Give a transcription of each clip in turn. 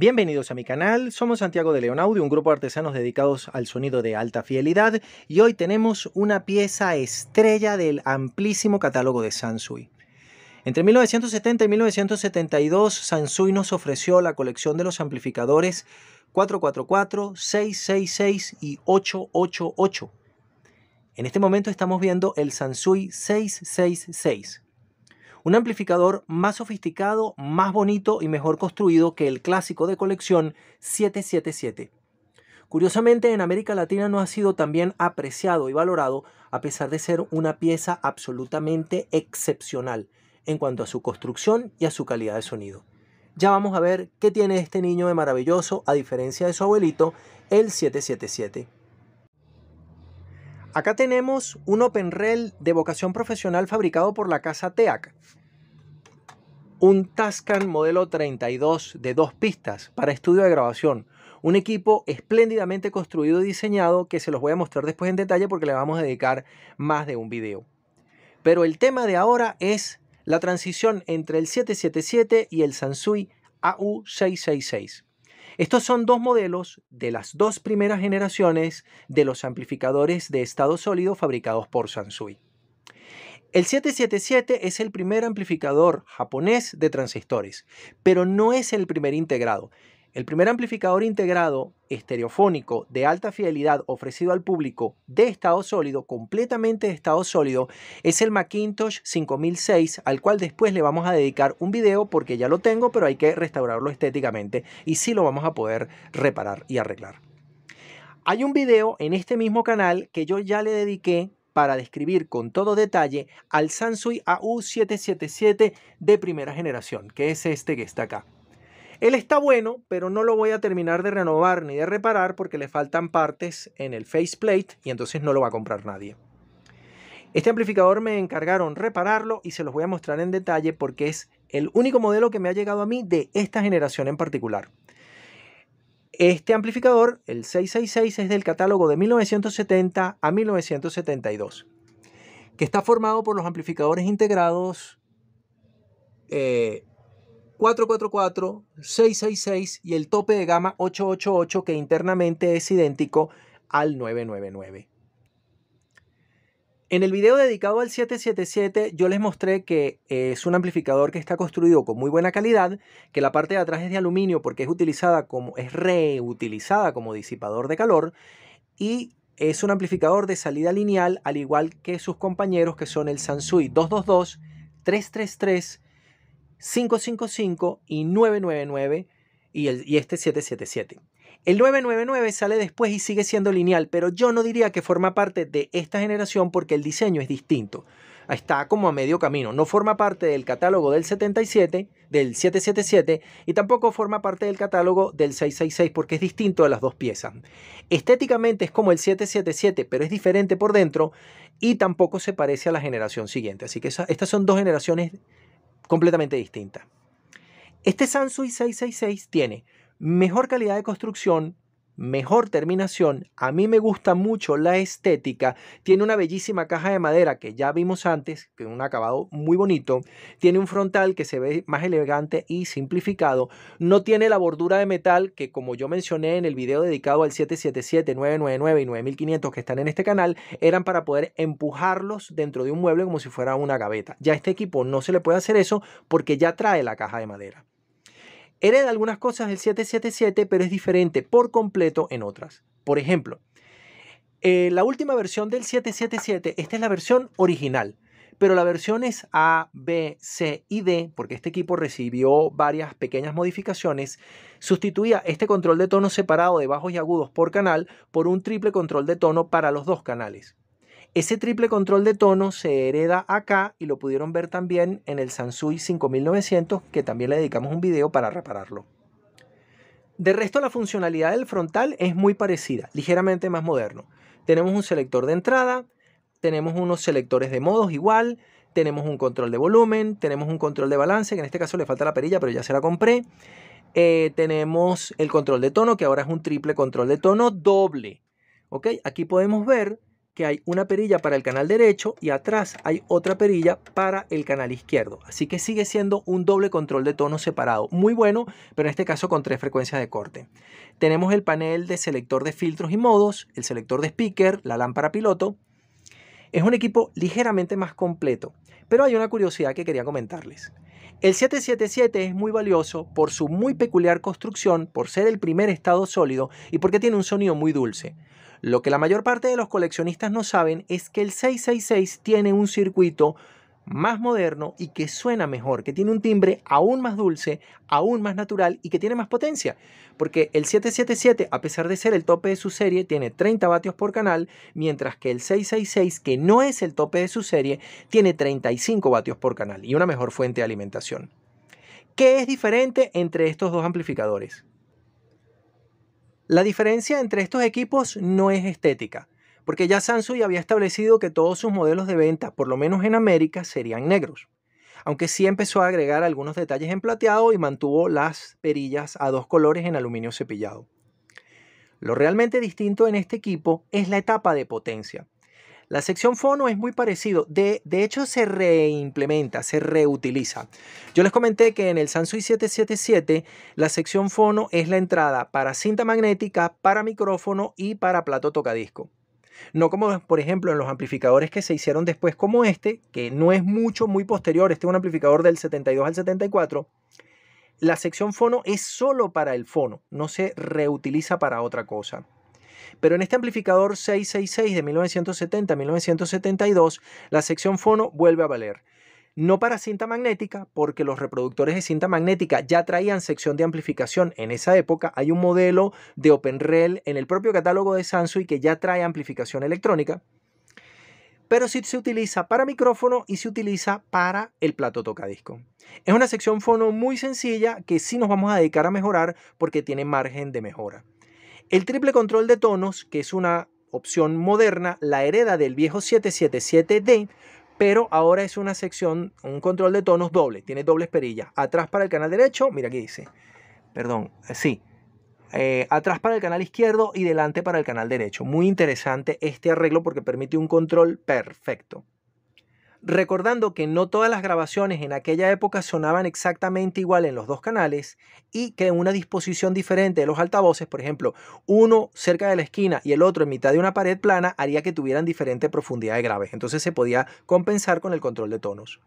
Bienvenidos a mi canal, somos Santiago de Leonaudio, un grupo de artesanos dedicados al sonido de alta fidelidad y hoy tenemos una pieza estrella del amplísimo catálogo de Sansui. Entre 1970 y 1972 Sansui nos ofreció la colección de los amplificadores 444, 666 y 888. En este momento estamos viendo el Sansui 666. Un amplificador más sofisticado, más bonito y mejor construido que el clásico de colección 777. Curiosamente, en América Latina no ha sido tan bien apreciado y valorado a pesar de ser una pieza absolutamente excepcional en cuanto a su construcción y a su calidad de sonido. Ya vamos a ver qué tiene este niño de maravilloso a diferencia de su abuelito, el 777. Acá tenemos un Open Rail de vocación profesional fabricado por la casa TEAC. Un Tascan modelo 32 de dos pistas para estudio de grabación. Un equipo espléndidamente construido y diseñado que se los voy a mostrar después en detalle porque le vamos a dedicar más de un video. Pero el tema de ahora es la transición entre el 777 y el Sansui AU666. Estos son dos modelos de las dos primeras generaciones de los amplificadores de estado sólido fabricados por Sansui. El 777 es el primer amplificador japonés de transistores, pero no es el primer integrado. El primer amplificador integrado estereofónico de alta fidelidad ofrecido al público de estado sólido, completamente de estado sólido, es el Macintosh 5006, al cual después le vamos a dedicar un video porque ya lo tengo, pero hay que restaurarlo estéticamente y sí lo vamos a poder reparar y arreglar. Hay un video en este mismo canal que yo ya le dediqué para describir con todo detalle al Sansui AU777 de primera generación, que es este que está acá. Él está bueno, pero no lo voy a terminar de renovar ni de reparar porque le faltan partes en el faceplate y entonces no lo va a comprar nadie. Este amplificador me encargaron repararlo y se los voy a mostrar en detalle porque es el único modelo que me ha llegado a mí de esta generación en particular. Este amplificador, el 666, es del catálogo de 1970 a 1972, que está formado por los amplificadores integrados eh, 444, 666 y el tope de gama 888 que internamente es idéntico al 999. En el video dedicado al 777 yo les mostré que eh, es un amplificador que está construido con muy buena calidad, que la parte de atrás es de aluminio porque es utilizada como es reutilizada como disipador de calor y es un amplificador de salida lineal al igual que sus compañeros que son el Sansui 222, 333 555 y 999 y, el, este 777. El 999 sale después y sigue siendo lineal, pero yo no diría que forma parte de esta generación porque el diseño es distinto. Está como a medio camino, no forma parte del catálogo del 77, del 777 y tampoco forma parte del catálogo del 666 porque es distinto a las dos piezas. Estéticamente es como el 777, pero es diferente por dentro y tampoco se parece a la generación siguiente. Así que estas son dos generaciones completamente distinta. Este Sansui 666 tiene mejor calidad de construcción, mejor terminación. A mí me gusta mucho la estética. Tiene una bellísima caja de madera que ya vimos antes, que un acabado muy bonito. Tiene un frontal que se ve más elegante y simplificado. No tiene la bordura de metal que, como yo mencioné en el video dedicado al 777, 999 y 9500 que están en este canal, eran para poder empujarlos dentro de un mueble como si fuera una gaveta. Ya este equipo no se le puede hacer eso porque ya trae la caja de madera. Hereda algunas cosas del 777, pero es diferente por completo en otras. Por ejemplo, eh, la última versión del 777, esta es la versión original, pero la versión es A, B, C y D, porque este equipo recibió varias pequeñas modificaciones, sustituía este control de tono separado de bajos y agudos por canal por un triple control de tono para los dos canales. Ese triple control de tono se hereda acá y lo pudieron ver también en el Sansui 5900 que también le dedicamos un video para repararlo. De resto la funcionalidad del frontal es muy parecida, ligeramente más moderno. Tenemos un selector de entrada, tenemos unos selectores de modos igual, tenemos un control de volumen, tenemos un control de balance, que en este caso le falta la perilla pero ya se la compré. Eh, tenemos el control de tono, que ahora es un triple control de tono doble. ¿Ok? Aquí podemos ver hay una perilla para el canal derecho y atrás hay otra perilla para el canal izquierdo. Así que sigue siendo un doble control de tono separado. Muy bueno, pero en este caso con tres frecuencias de corte. Tenemos el panel de selector de filtros y modos, el selector de speaker, la lámpara piloto. Es un equipo ligeramente más completo, pero hay una curiosidad que quería comentarles. El 777 es muy valioso por su muy peculiar construcción, por ser el primer estado sólido y porque tiene un sonido muy dulce. Lo que la mayor parte de los coleccionistas no saben es que el 666 tiene un circuito más moderno y que suena mejor, que tiene un timbre aún más dulce, aún más natural y que tiene más potencia. Porque el 777, a pesar de ser el tope de su serie, tiene 30 vatios por canal, mientras que el 666, que no es el tope de su serie, tiene 35 vatios por canal y una mejor fuente de alimentación. ¿Qué es diferente entre estos dos amplificadores? La diferencia entre estos equipos no es estética, porque ya Samsung había establecido que todos sus modelos de venta, por lo menos en América, serían negros, aunque sí empezó a agregar algunos detalles en plateado y mantuvo las perillas a dos colores en aluminio cepillado. Lo realmente distinto en este equipo es la etapa de potencia. La sección fono es muy parecido, de, de hecho se reimplementa, se reutiliza. Yo les comenté que en el Sansui 777 la sección fono es la entrada para cinta magnética, para micrófono y para plato tocadisco. No como, por ejemplo, en los amplificadores que se hicieron después, como este, que no es mucho, muy posterior. Este es un amplificador del 72 al 74. La sección fono es solo para el fono, no se reutiliza para otra cosa. Pero en este amplificador 666 de 1970 1972, la sección fono vuelve a valer. No para cinta magnética, porque los reproductores de cinta magnética ya traían sección de amplificación en esa época. Hay un modelo de OpenRail en el propio catálogo de Sansui que ya trae amplificación electrónica pero sí se utiliza para micrófono y se utiliza para el plato tocadisco. Es una sección fono muy sencilla que sí nos vamos a dedicar a mejorar porque tiene margen de mejora. El triple control de tonos, que es una opción moderna, la hereda del viejo 777D, pero ahora es una sección, un control de tonos doble, tiene dobles perillas. Atrás para el canal derecho, mira aquí dice, perdón, sí, eh, atrás para el canal izquierdo y delante para el canal derecho. Muy interesante este arreglo porque permite un control perfecto. Recordando que no todas las grabaciones en aquella época sonaban exactamente igual en los dos canales y que una disposición diferente de los altavoces, por ejemplo, uno cerca de la esquina y el otro en mitad de una pared plana, haría que tuvieran diferente profundidad de graves. Entonces se podía compensar con el control de tonos.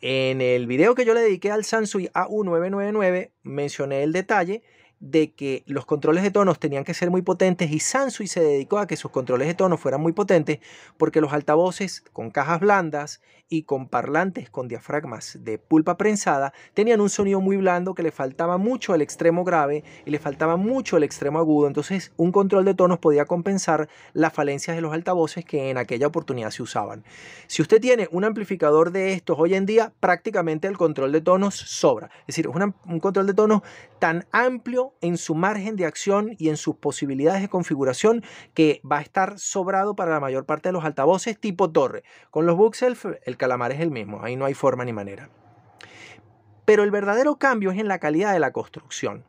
En el video que yo le dediqué al Sansui AU999 mencioné el detalle de que los controles de tonos tenían que ser muy potentes y Sansui se dedicó a que sus controles de tonos fueran muy potentes porque los altavoces con cajas blandas y con parlantes con diafragmas de pulpa prensada tenían un sonido muy blando que le faltaba mucho el extremo grave y le faltaba mucho el extremo agudo, entonces un control de tonos podía compensar las falencias de los altavoces que en aquella oportunidad se usaban. Si usted tiene un amplificador de estos hoy en día, prácticamente el control de tonos sobra, es decir, un control de tonos tan amplio en su margen de acción y en sus posibilidades de configuración que va a estar sobrado para la mayor parte de los altavoces tipo torre. Con los bookshelf el calamar es el mismo, ahí no hay forma ni manera. Pero el verdadero cambio es en la calidad de la construcción.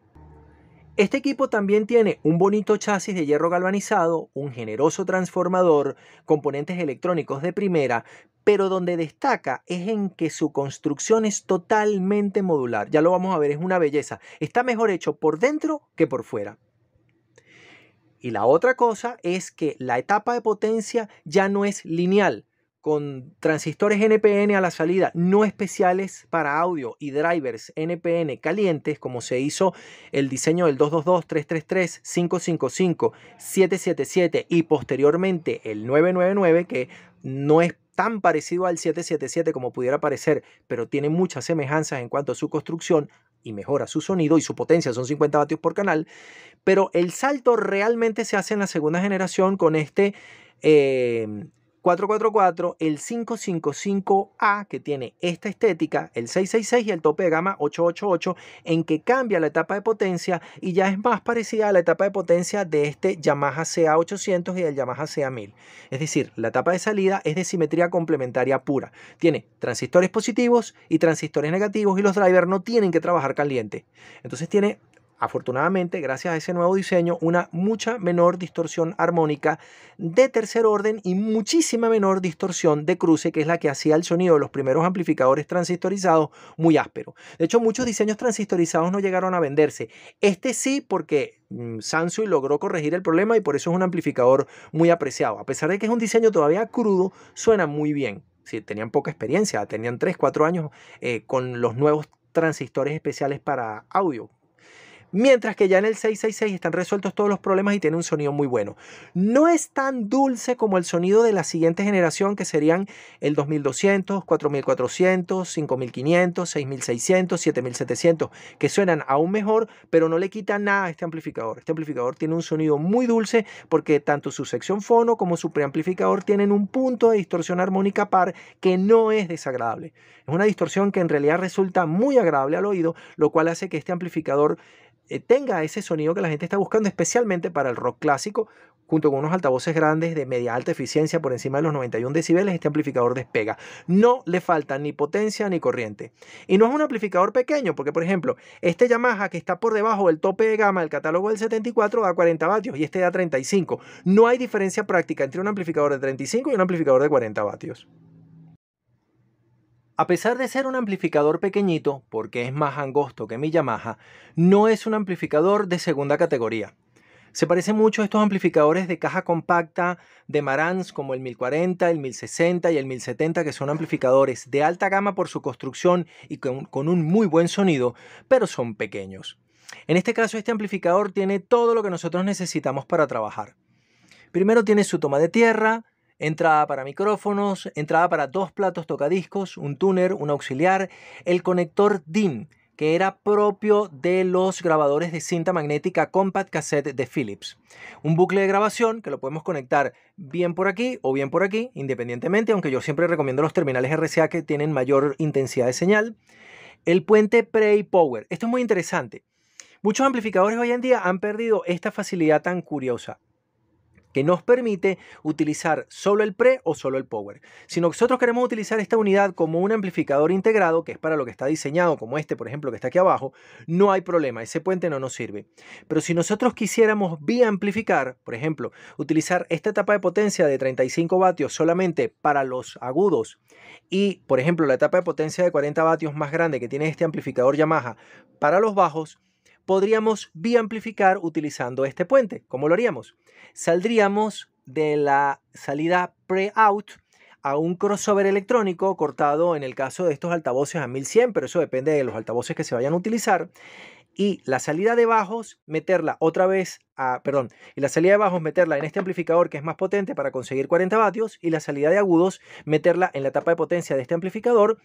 Este equipo también tiene un bonito chasis de hierro galvanizado, un generoso transformador, componentes electrónicos de primera, pero donde destaca es en que su construcción es totalmente modular. Ya lo vamos a ver, es una belleza. Está mejor hecho por dentro que por fuera. Y la otra cosa es que la etapa de potencia ya no es lineal, con transistores NPN a la salida, no especiales para audio y drivers NPN calientes, como se hizo el diseño del 222, 333, 555, 777 y posteriormente el 999, que no es tan parecido al 777 como pudiera parecer, pero tiene muchas semejanzas en cuanto a su construcción y mejora su sonido y su potencia, son 50 vatios por canal, pero el salto realmente se hace en la segunda generación con este eh, 444, el 555A que tiene esta estética, el 666 y el tope de gama 888 en que cambia la etapa de potencia y ya es más parecida a la etapa de potencia de este Yamaha CA800 y del Yamaha CA1000. Es decir, la etapa de salida es de simetría complementaria pura. Tiene transistores positivos y transistores negativos y los drivers no tienen que trabajar caliente. Entonces tiene afortunadamente, gracias a ese nuevo diseño, una mucha menor distorsión armónica de tercer orden y muchísima menor distorsión de cruce, que es la que hacía el sonido de los primeros amplificadores transistorizados muy áspero. De hecho, muchos diseños transistorizados no llegaron a venderse. Este sí, porque mm, Sansui logró corregir el problema y por eso es un amplificador muy apreciado. A pesar de que es un diseño todavía crudo, suena muy bien. Si tenían poca experiencia, tenían 3, 4 años eh, con los nuevos transistores especiales para audio, Mientras que ya en el 666 están resueltos todos los problemas y tiene un sonido muy bueno. No es tan dulce como el sonido de la siguiente generación, que serían el 2200, 4400, 5500, 6600, 7700, que suenan aún mejor, pero no le quita nada a este amplificador. Este amplificador tiene un sonido muy dulce porque tanto su sección fono como su preamplificador tienen un punto de distorsión armónica par que no es desagradable. Es una distorsión que en realidad resulta muy agradable al oído, lo cual hace que este amplificador eh, tenga ese sonido que la gente está buscando, especialmente para el rock clásico, junto con unos altavoces grandes de media alta eficiencia por encima de los 91 decibeles, este amplificador despega. No le falta ni potencia ni corriente. Y no es un amplificador pequeño, porque por ejemplo, este Yamaha que está por debajo del tope de gama del catálogo del 74 da 40 vatios y este da 35. No hay diferencia práctica entre un amplificador de 35 y un amplificador de 40 vatios. A pesar de ser un amplificador pequeñito, porque es más angosto que mi Yamaha, no es un amplificador de segunda categoría. Se parece mucho a estos amplificadores de caja compacta de Marantz como el 1040, el 1060 y el 1070, que son amplificadores de alta gama por su construcción y con, un muy buen sonido, pero son pequeños. En este caso, este amplificador tiene todo lo que nosotros necesitamos para trabajar. Primero tiene su toma de tierra, entrada para micrófonos, entrada para dos platos tocadiscos, un tuner, un auxiliar, el conector DIN que era propio de los grabadores de cinta magnética Compact Cassette de Philips. Un bucle de grabación que lo podemos conectar bien por aquí o bien por aquí, independientemente, aunque yo siempre recomiendo los terminales RCA que tienen mayor intensidad de señal. El puente pre power. Esto es muy interesante. Muchos amplificadores hoy en día han perdido esta facilidad tan curiosa que nos permite utilizar solo el pre o solo el power. Si nosotros queremos utilizar esta unidad como un amplificador integrado, que es para lo que está diseñado, como este, por ejemplo, que está aquí abajo, no hay problema, ese puente no nos sirve. Pero si nosotros quisiéramos biamplificar, por ejemplo, utilizar esta etapa de potencia de 35 vatios solamente para los agudos y, por ejemplo, la etapa de potencia de 40 vatios más grande que tiene este amplificador Yamaha para los bajos, podríamos biamplificar utilizando este puente. ¿Cómo lo haríamos? Saldríamos de la salida pre-out a un crossover electrónico cortado en el caso de estos altavoces a 1100, pero eso depende de los altavoces que se vayan a utilizar. Y la salida de bajos, meterla otra vez a, perdón, y la salida de bajos, meterla en este amplificador que es más potente para conseguir 40 vatios, y la salida de agudos, meterla en la etapa de potencia de este amplificador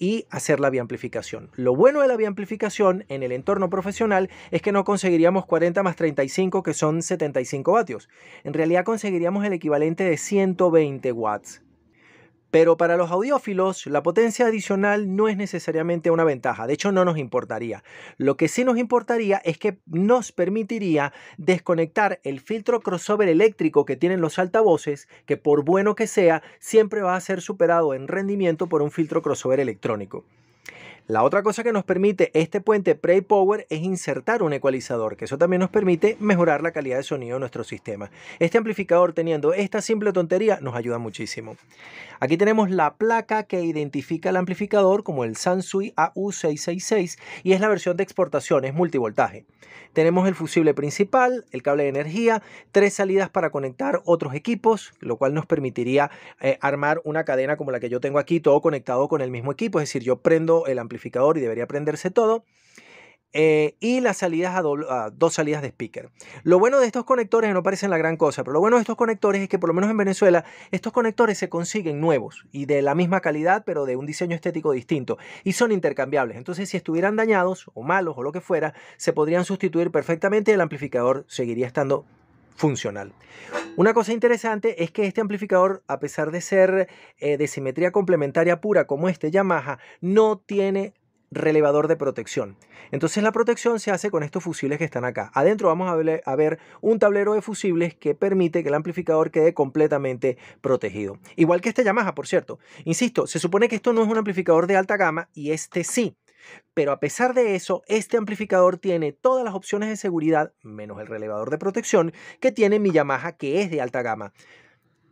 y hacer la biamplificación. Lo bueno de la biamplificación en el entorno profesional es que no conseguiríamos 40 más 35 que son 75 vatios. En realidad conseguiríamos el equivalente de 120 watts. Pero para los audiófilos, la potencia adicional no es necesariamente una ventaja, de hecho no nos importaría. Lo que sí nos importaría es que nos permitiría desconectar el filtro crossover eléctrico que tienen los altavoces, que por bueno que sea, siempre va a ser superado en rendimiento por un filtro crossover electrónico. La otra cosa que nos permite este puente pre Power es insertar un ecualizador, que eso también nos permite mejorar la calidad de sonido de nuestro sistema. Este amplificador teniendo esta simple tontería nos ayuda muchísimo. Aquí tenemos la placa que identifica el amplificador como el Sansui AU666 y es la versión de exportación, es multivoltaje. Tenemos el fusible principal, el cable de energía, tres salidas para conectar otros equipos, lo cual nos permitiría eh, armar una cadena como la que yo tengo aquí, todo conectado con el mismo equipo, es decir, yo prendo el amplificador amplificador y debería prenderse todo. Eh, y las salidas a, a, dos salidas de speaker. Lo bueno de estos conectores no parecen la gran cosa, pero lo bueno de estos conectores es que por lo menos en Venezuela estos conectores se consiguen nuevos y de la misma calidad, pero de un diseño estético distinto y son intercambiables. Entonces, si estuvieran dañados o malos o lo que fuera, se podrían sustituir perfectamente y el amplificador seguiría estando funcional. Una cosa interesante es que este amplificador, a pesar de ser eh, de simetría complementaria pura como este Yamaha, no tiene relevador de protección. Entonces la protección se hace con estos fusibles que están acá. Adentro vamos a ver un tablero de fusibles que permite que el amplificador quede completamente protegido. Igual que este Yamaha, por cierto. Insisto, se supone que esto no es un amplificador de alta gama y este sí. Pero a pesar de eso, este amplificador tiene todas las opciones de seguridad, menos el relevador de protección, que tiene mi Yamaha, que es de alta gama.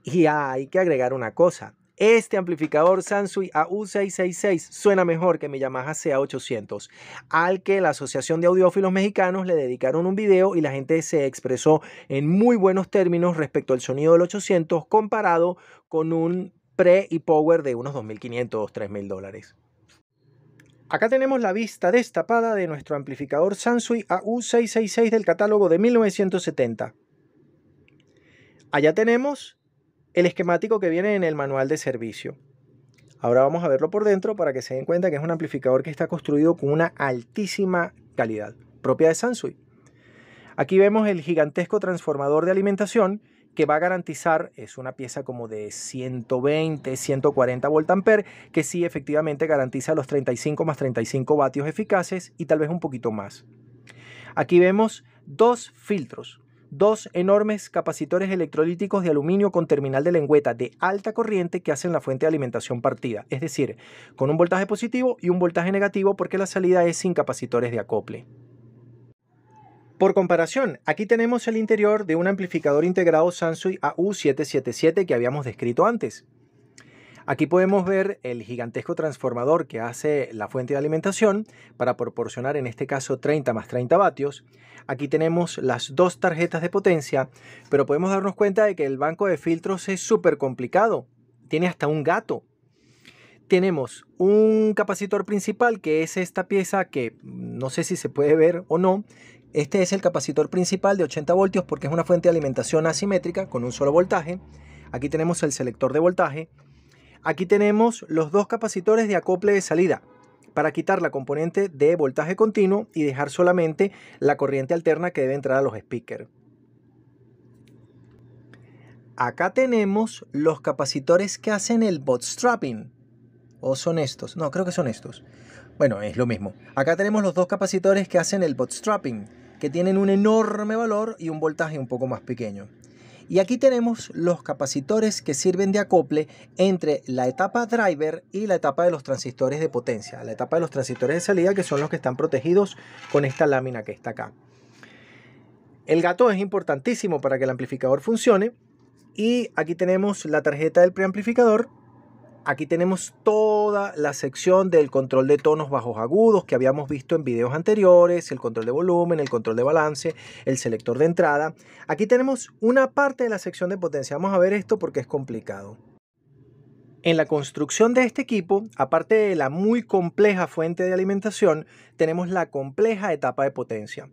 Y hay que agregar una cosa. Este amplificador Sansui AU666 suena mejor que mi Yamaha CA800, al que la Asociación de Audiófilos Mexicanos le dedicaron un video y la gente se expresó en muy buenos términos respecto al sonido del 800 comparado con un pre y power de unos 2.500, 3.000 dólares. Acá tenemos la vista destapada de nuestro amplificador Sansui AU666 del catálogo de 1970. Allá tenemos el esquemático que viene en el manual de servicio. Ahora vamos a verlo por dentro para que se den cuenta que es un amplificador que está construido con una altísima calidad, propia de Sansui. Aquí vemos el gigantesco transformador de alimentación que va a garantizar, es una pieza como de 120, 140 volt que sí efectivamente garantiza los 35 más 35 vatios eficaces y tal vez un poquito más. Aquí vemos dos filtros, dos enormes capacitores electrolíticos de aluminio con terminal de lengüeta de alta corriente que hacen la fuente de alimentación partida, es decir, con un voltaje positivo y un voltaje negativo porque la salida es sin capacitores de acople. Por comparación, aquí tenemos el interior de un amplificador integrado Sansui AU777 que habíamos descrito antes. Aquí podemos ver el gigantesco transformador que hace la fuente de alimentación para proporcionar en este caso 30 más 30 vatios. Aquí tenemos las dos tarjetas de potencia, pero podemos darnos cuenta de que el banco de filtros es súper complicado. Tiene hasta un gato. Tenemos un capacitor principal que es esta pieza que no sé si se puede ver o no, este es el capacitor principal de 80 voltios porque es una fuente de alimentación asimétrica con un solo voltaje. Aquí tenemos el selector de voltaje. Aquí tenemos los dos capacitores de acople de salida para quitar la componente de voltaje continuo y dejar solamente la corriente alterna que debe entrar a los speakers. Acá tenemos los capacitores que hacen el bootstrapping. ¿O son estos? No, creo que son estos. Bueno, es lo mismo. Acá tenemos los dos capacitores que hacen el bootstrapping, que tienen un enorme valor y un voltaje un poco más pequeño. Y aquí tenemos los capacitores que sirven de acople entre la etapa driver y la etapa de los transistores de potencia, la etapa de los transistores de salida que son los que están protegidos con esta lámina que está acá. El gato es importantísimo para que el amplificador funcione y aquí tenemos la tarjeta del preamplificador aquí tenemos toda la sección del control de tonos bajos agudos que habíamos visto en videos anteriores, el control de volumen, el control de balance, el selector de entrada. Aquí tenemos una parte de la sección de potencia. Vamos a ver esto porque es complicado. En la construcción de este equipo, aparte de la muy compleja fuente de alimentación, tenemos la compleja etapa de potencia.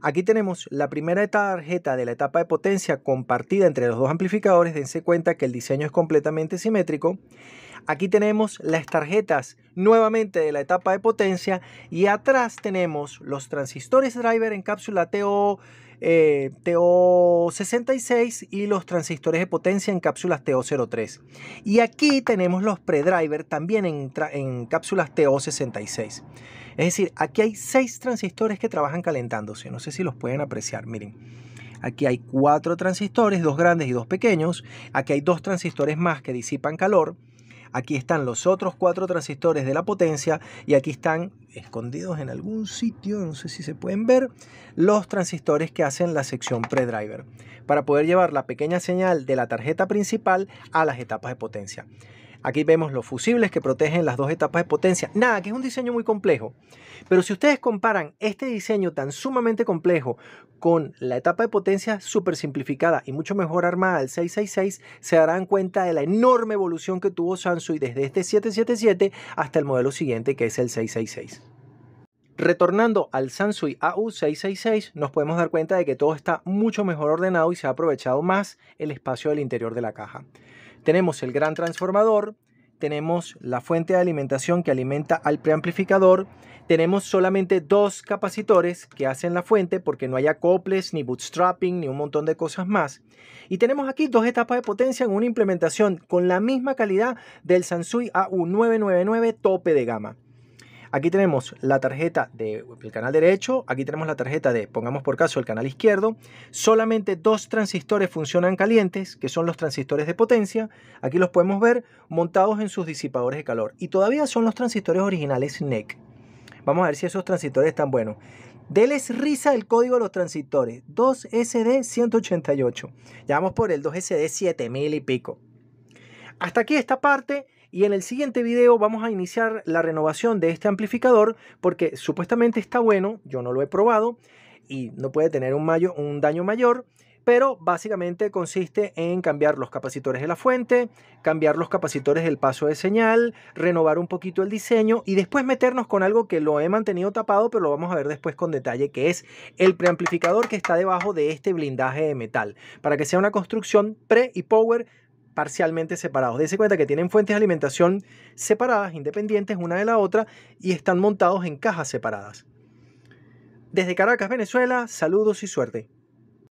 Aquí tenemos la primera tarjeta de la etapa de potencia compartida entre los dos amplificadores. Dense cuenta que el diseño es completamente simétrico. Aquí tenemos las tarjetas nuevamente de la etapa de potencia y atrás tenemos los transistores driver en cápsula TO, eh, TO66 y los transistores de potencia en cápsulas TO03. Y aquí tenemos los pre-driver también en, en cápsulas TO66. Es decir, aquí hay seis transistores que trabajan calentándose. No sé si los pueden apreciar, miren. Aquí hay cuatro transistores, dos grandes y dos pequeños. Aquí hay dos transistores más que disipan calor aquí están los otros cuatro transistores de la potencia y aquí están escondidos en algún sitio, no sé si se pueden ver, los transistores que hacen la sección pre-driver para poder llevar la pequeña señal de la tarjeta principal a las etapas de potencia. Aquí vemos los fusibles que protegen las dos etapas de potencia. Nada, que es un diseño muy complejo. Pero si ustedes comparan este diseño tan sumamente complejo con la etapa de potencia súper simplificada y mucho mejor armada del 666, se darán cuenta de la enorme evolución que tuvo Sansui desde este 777 hasta el modelo siguiente que es el 666. Retornando al Sansui AU666, nos podemos dar cuenta de que todo está mucho mejor ordenado y se ha aprovechado más el espacio del interior de la caja. Tenemos el gran transformador, tenemos la fuente de alimentación que alimenta al preamplificador, tenemos solamente dos capacitores que hacen la fuente porque no hay coples, ni bootstrapping, ni un montón de cosas más. Y tenemos aquí dos etapas de potencia en una implementación con la misma calidad del Sansui AU999 tope de gama. Aquí tenemos la tarjeta del canal derecho, aquí tenemos la tarjeta de, pongamos por caso, el canal izquierdo. Solamente dos transistores funcionan calientes, que son los transistores de potencia. Aquí los podemos ver montados en sus disipadores de calor. Y todavía son los transistores originales NEC. Vamos a ver si esos transistores están buenos. Deles risa el código a los transistores. 2SD188. Ya vamos por el 2SD7000 y pico. Hasta aquí esta parte. Y en el siguiente video vamos a iniciar la renovación de este amplificador porque supuestamente está bueno, yo no lo he probado y no puede tener un, daño mayor pero básicamente consiste en cambiar los capacitores de la fuente, cambiar los capacitores del paso de señal, renovar un poquito el diseño y después meternos con algo que lo he mantenido tapado, pero lo vamos a ver después con detalle, que es el preamplificador que está debajo de este blindaje de metal, para que sea una construcción pre y power parcialmente separados. Dese cuenta que tienen fuentes de alimentación separadas, independientes una de la otra, y están montados en cajas separadas. Desde Caracas, Venezuela, saludos y suerte.